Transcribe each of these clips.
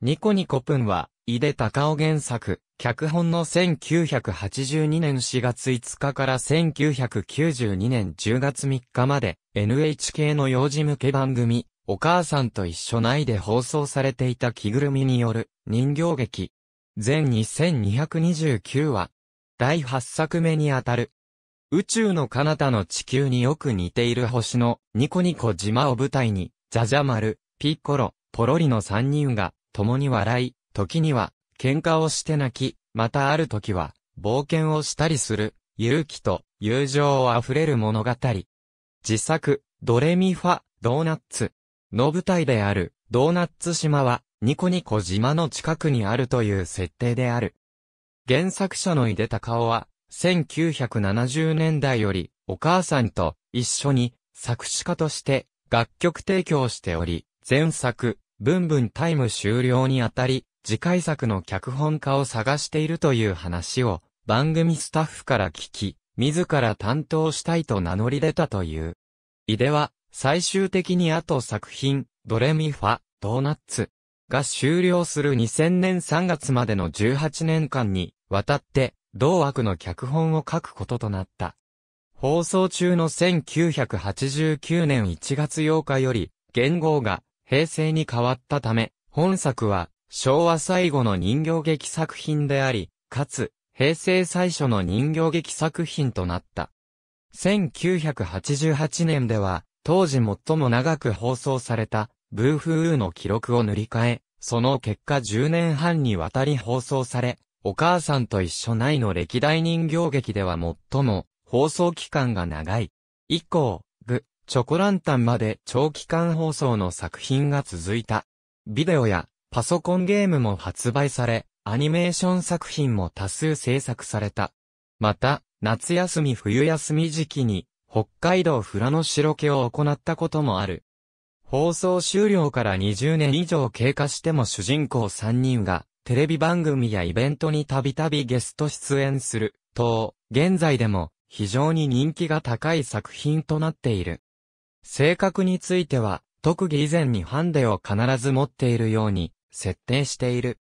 ニコニコプンは、井出隆夫原作、脚本の1982年4月5日から1992年10月3日まで、NHK の幼児向け番組、お母さんと一緒ないで放送されていた着ぐるみによる人形劇。全2229話。第8作目にあたる。宇宙の彼方の地球によく似ている星のニコニコ島を舞台に、ジャジャル、ピッコロ、ポロリの3人が共に笑い、時には、喧嘩をして泣き、またある時は、冒険をしたりする、勇気と友情あふれる物語。自作、ドレミファ、ドーナッツの舞台である、ドーナッツ島は、ニコニコ島の近くにあるという設定である。原作者の井出隆夫は、1970年代より、お母さんと一緒に作詞家として楽曲提供しており、前作、ブンブンタイム終了にあたり、次回作の脚本家を探しているという話を、番組スタッフから聞き、自ら担当したいと名乗り出たという。井出は、最終的にあと作品、ドレミファ、ドーナッツが終了する2000年3月までの18年間に、わたって、同枠の脚本を書くこととなった。放送中の1989年1月8日より、元号が平成に変わったため、本作は昭和最後の人形劇作品であり、かつ、平成最初の人形劇作品となった。1988年では、当時最も長く放送された、ブーフーウーの記録を塗り替え、その結果10年半にわたり放送され、お母さんと一緒ないの歴代人形劇では最も放送期間が長い。以降、チョコランタンまで長期間放送の作品が続いた。ビデオやパソコンゲームも発売され、アニメーション作品も多数制作された。また、夏休み冬休み時期に、北海道富良野白毛を行ったこともある。放送終了から20年以上経過しても主人公3人が、テレビ番組やイベントにたびたびゲスト出演する、と、現在でも、非常に人気が高い作品となっている。性格については、特技以前にハンデを必ず持っているように、設定している。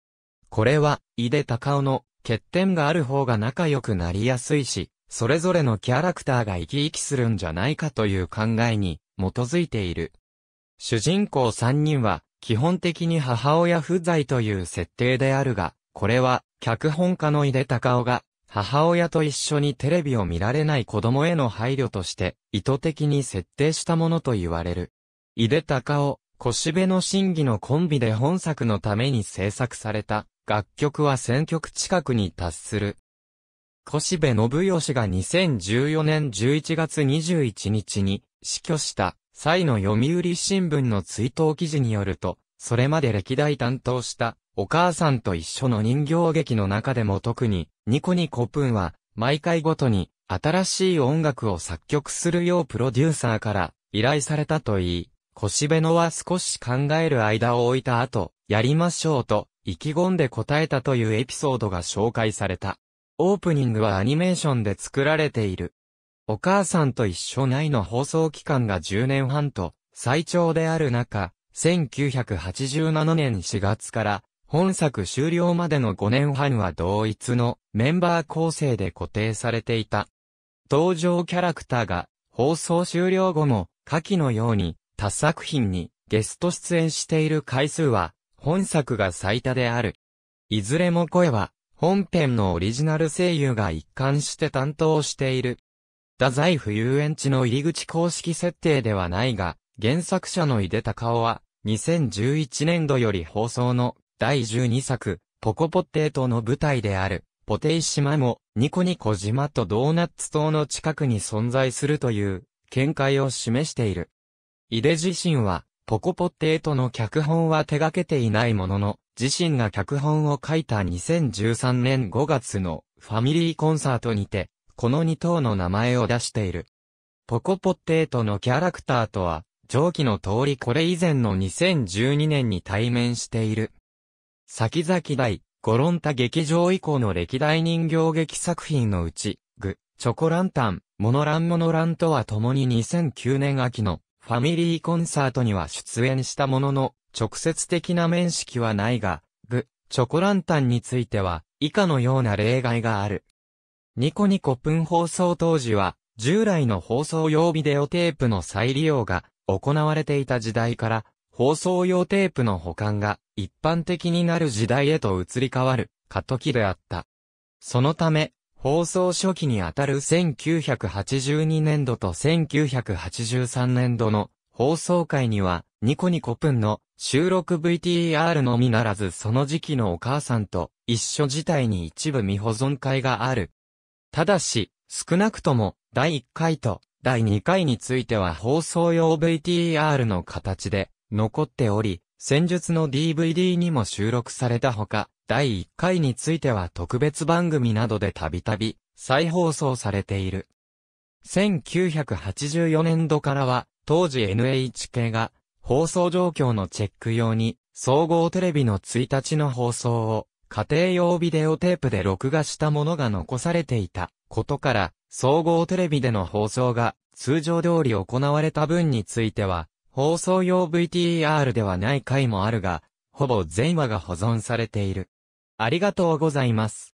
これは、井出隆夫の欠点がある方が仲良くなりやすいし、それぞれのキャラクターが生き生きするんじゃないかという考えに基づいている。主人公3人は、基本的に母親不在という設定であるが、これは、脚本家の井出隆夫が母親と一緒にテレビを見られない子供への配慮として、意図的に設定したものと言われる。井出隆夫、腰辺の審議のコンビで本作のために制作された、楽曲は1000曲近くに達する。腰辺信義が2014年11月21日に死去した際の読売新聞の追悼記事によると、それまで歴代担当したお母さんと一緒の人形劇の中でも特に、ニコニコプンは、毎回ごとに、新しい音楽を作曲するようプロデューサーから依頼されたといい、腰辺ベノは少し考える間を置いた後、やりましょうと、意気込んで答えたというエピソードが紹介された。オープニングはアニメーションで作られている。お母さんと一緒ないの放送期間が10年半と、最長である中、1987年4月から本作終了までの5年半は同一のメンバー構成で固定されていた。登場キャラクターが放送終了後も下記のように他作品にゲスト出演している回数は本作が最多である。いずれも声は本編のオリジナル声優が一貫して担当している。太宰府遊園地の入り口公式設定ではないが、原作者の井出隆夫は2011年度より放送の第12作、ポコポッテートの舞台である、ポテイ島も、ニコニコ島とドーナッツ島の近くに存在するという、見解を示している。井出自身は、ポコポッテートの脚本は手掛けていないものの、自身が脚本を書いた2013年5月のファミリーコンサートにて、この2頭の名前を出している。ポコポッテートのキャラクターとは、上記の通りこれ以前の2012年に対面している。先々代、ゴロンタ劇場以降の歴代人形劇作品のうち、グ、チョコランタン、モノランモノランとは共に2009年秋のファミリーコンサートには出演したものの、直接的な面識はないが、グ、チョコランタンについては、以下のような例外がある。ニコニコプン放送当時は、従来の放送用ビデオテープの再利用が行われていた時代から、放送用テープの保管が一般的になる時代へと移り変わる過渡期であった。そのため、放送初期にあたる1982年度と1983年度の放送回には、ニコニコプンの収録 VTR のみならずその時期のお母さんと一緒自体に一部未保存会がある。ただし、少なくとも第1回と第2回については放送用 VTR の形で残っており、戦術の DVD にも収録されたほか、第1回については特別番組などでたびたび再放送されている。1984年度からは、当時 NHK が放送状況のチェック用に、総合テレビの1日の放送を家庭用ビデオテープで録画したものが残されていたことから、総合テレビでの放送が通常通り行われた分については、放送用 VTR ではない回もあるが、ほぼ全話が保存されている。ありがとうございます。